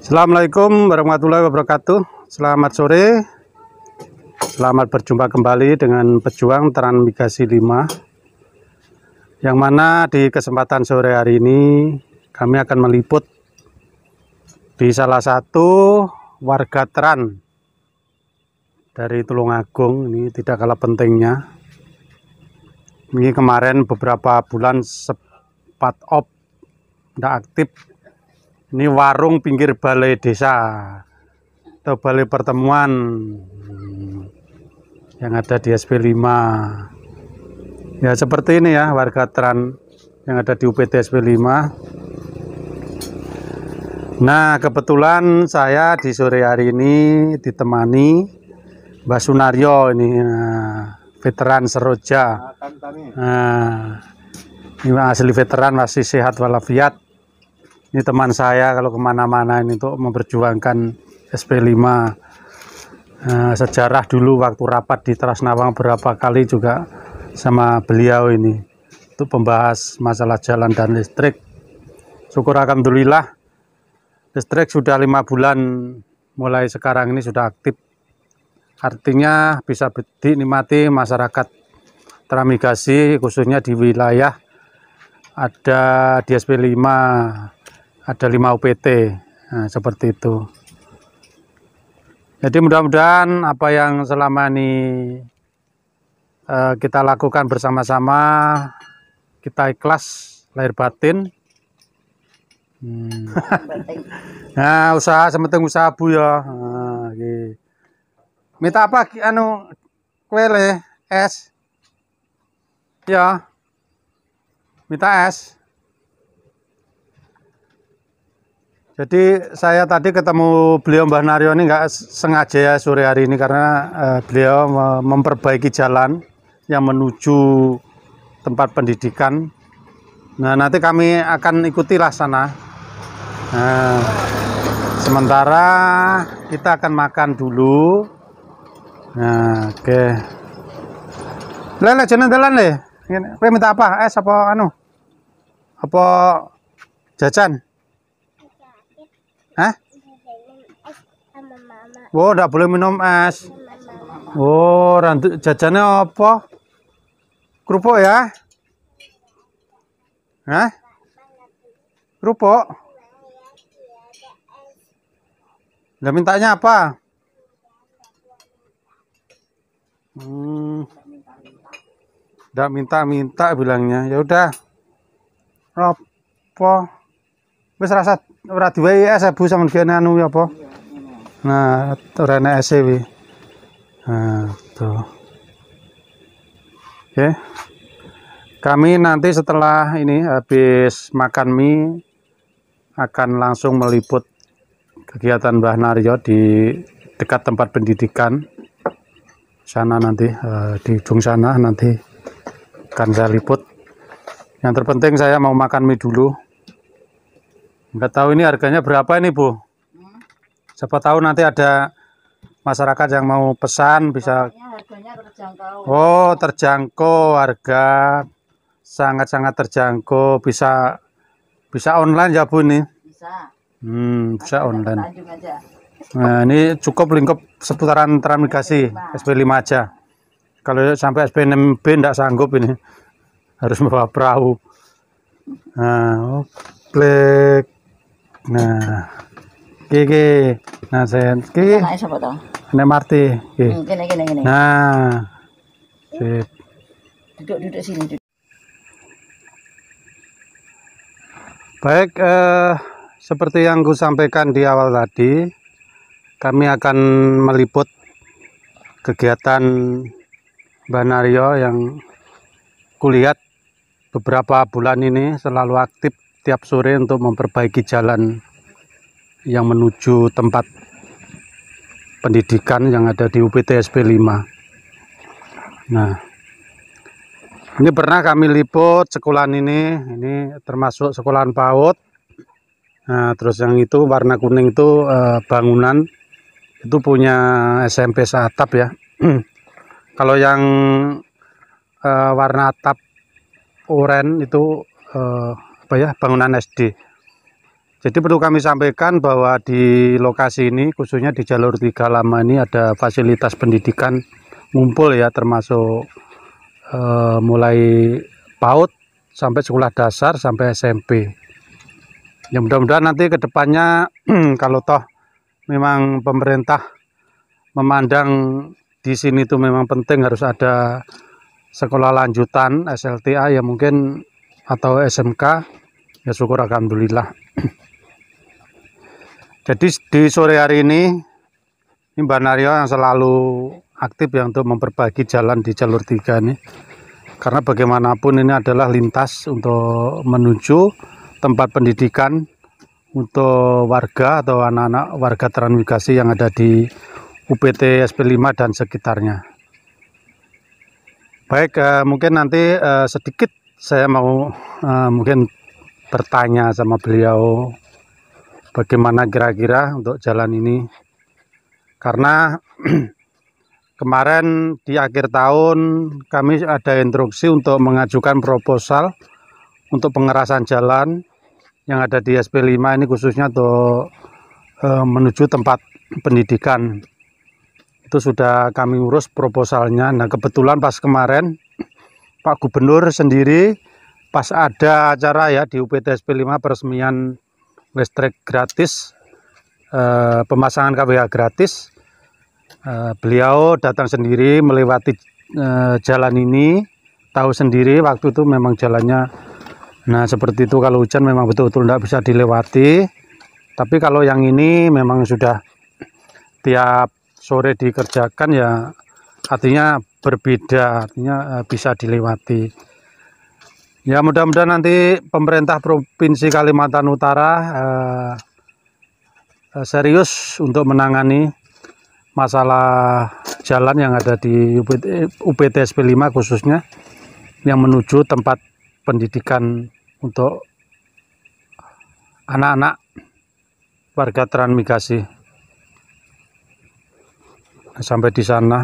Assalamualaikum warahmatullahi wabarakatuh Selamat sore Selamat berjumpa kembali dengan pejuang transmigrasi 5 Yang mana di kesempatan sore hari ini Kami akan meliput Di salah satu warga Teran Dari Tulungagung Ini tidak kalah pentingnya Ini kemarin beberapa bulan sepat op Tidak aktif ini warung pinggir balai desa atau balai pertemuan yang ada di SP5 ya seperti ini ya warga Tran yang ada di UPT SP5 nah kebetulan saya di sore hari ini ditemani Mbak Sunario ini eh, veteran Seroja nah, nah, ini asli veteran masih sehat walafiat ini teman saya kalau kemana-mana ini untuk memperjuangkan SP5 eh, sejarah dulu waktu rapat di Trasnawang berapa kali juga sama beliau ini untuk membahas masalah jalan dan listrik syukur Alhamdulillah listrik sudah lima bulan mulai sekarang ini sudah aktif artinya bisa dinikmati masyarakat teramigasi khususnya di wilayah ada di SP5 ada 5 UPT nah, seperti itu jadi mudah-mudahan apa yang selama ini eh, kita lakukan bersama-sama kita ikhlas lahir batin hmm. nah usaha sementing usaha bu ya nah, minta apa anu kwele es ya minta es Jadi saya tadi ketemu beliau Mbah Naryo ini nggak sengaja ya sore hari ini karena uh, beliau memperbaiki jalan yang menuju tempat pendidikan. Nah nanti kami akan ikutilah sana. Nah, sementara kita akan makan dulu. Nah, oke. Okay. Lele jalan-jalan deh. Kowe minta apa? Es apa anu? Apa jajan? Oh, tidak boleh minum es. Oh, rantu jajannya apa? Kerupuk ya? Hah? Kerupuk? Udah mintanya apa? Hmm. minta-minta bilangnya. Ya udah. Apa? Wis rasa ora duwe es Bu sama anu ya apa? Nah, rene ऐसे भी e nah tuh oke kami nanti setelah ini habis makan mie akan langsung meliput kegiatan Mbah Naryo di dekat tempat pendidikan sana nanti eh, di ujung sana nanti akan saya liput yang terpenting saya mau makan mie dulu nggak tahu ini harganya berapa ini Bu siapa tahu nanti ada masyarakat yang mau pesan bisa Oh terjangkau harga sangat-sangat terjangkau bisa bisa online ya Bu ini. bisa hmm, bisa online nah ini cukup lingkup seputaran transmigrasi SP5 aja kalau sampai SP6B tidak sanggup ini harus membawa perahu nah oh, klik. nah Kiki, Nah, sen. Kiki, hmm, Nah, Marti. Nah. Duduk-duduk sini. Baik, eh, seperti yang ku sampaikan di awal tadi, kami akan meliput kegiatan Banario yang kulihat beberapa bulan ini selalu aktif tiap sore untuk memperbaiki jalan yang menuju tempat pendidikan yang ada di UPTSP 5 nah ini pernah kami liput sekolahan ini ini termasuk sekolahan PAUD nah terus yang itu warna kuning itu eh, bangunan itu punya SMP seatap ya kalau yang eh, warna atap oranye itu eh, apa ya bangunan SD jadi perlu kami sampaikan bahwa di lokasi ini khususnya di jalur 3 lama ini ada fasilitas pendidikan ngumpul ya termasuk e, mulai PAUD sampai sekolah dasar sampai SMP. Ya mudah-mudahan nanti ke depannya kalau toh memang pemerintah memandang di sini itu memang penting harus ada sekolah lanjutan SLTA ya mungkin atau SMK ya syukur alhamdulillah Jadi di sore hari ini, ini Mbak Naryo yang selalu aktif ya untuk memperbagi jalan di jalur 3 ini. Karena bagaimanapun ini adalah lintas untuk menuju tempat pendidikan untuk warga atau anak-anak warga transmigrasi yang ada di UPT SP5 dan sekitarnya. Baik, eh, mungkin nanti eh, sedikit saya mau eh, mungkin bertanya sama beliau bagaimana kira-kira untuk jalan ini karena kemarin di akhir tahun kami ada instruksi untuk mengajukan proposal untuk pengerasan jalan yang ada di SP5 ini khususnya untuk eh, menuju tempat pendidikan itu sudah kami urus proposalnya nah kebetulan pas kemarin Pak Gubernur sendiri pas ada acara ya di UPT SP5 peresmian listrik gratis, eh, pemasangan KWH gratis. Eh, beliau datang sendiri melewati eh, jalan ini, tahu sendiri waktu itu memang jalannya. Nah seperti itu kalau hujan memang betul-betul tidak bisa dilewati. Tapi kalau yang ini memang sudah tiap sore dikerjakan ya artinya berbeda, artinya eh, bisa dilewati. Ya mudah-mudahan nanti pemerintah Provinsi Kalimantan Utara eh, eh, serius untuk menangani masalah jalan yang ada di UPT, UPT 5 khususnya yang menuju tempat pendidikan untuk anak-anak warga transmigrasi. Sampai di sana.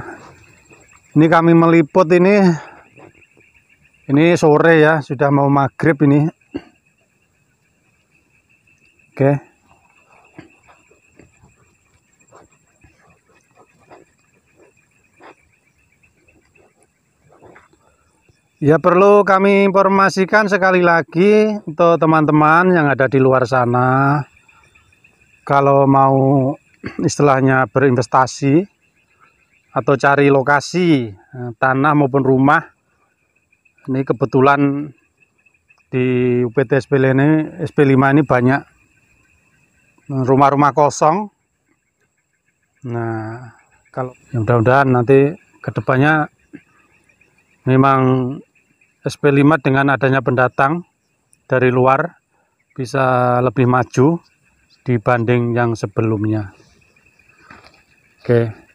Ini kami meliput ini ini sore ya, sudah mau maghrib ini. Oke. Ya perlu kami informasikan sekali lagi untuk teman-teman yang ada di luar sana. Kalau mau istilahnya berinvestasi atau cari lokasi eh, tanah maupun rumah ini kebetulan di UPT ini SP5 ini banyak rumah-rumah kosong nah kalau yang mudah-mudahan nanti kedepannya memang SP5 dengan adanya pendatang dari luar bisa lebih maju dibanding yang sebelumnya oke okay.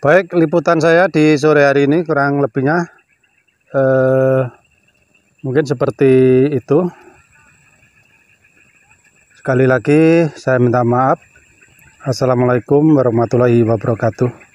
Baik, liputan saya di sore hari ini kurang lebihnya eh, mungkin seperti itu. Sekali lagi saya minta maaf. Assalamualaikum warahmatullahi wabarakatuh.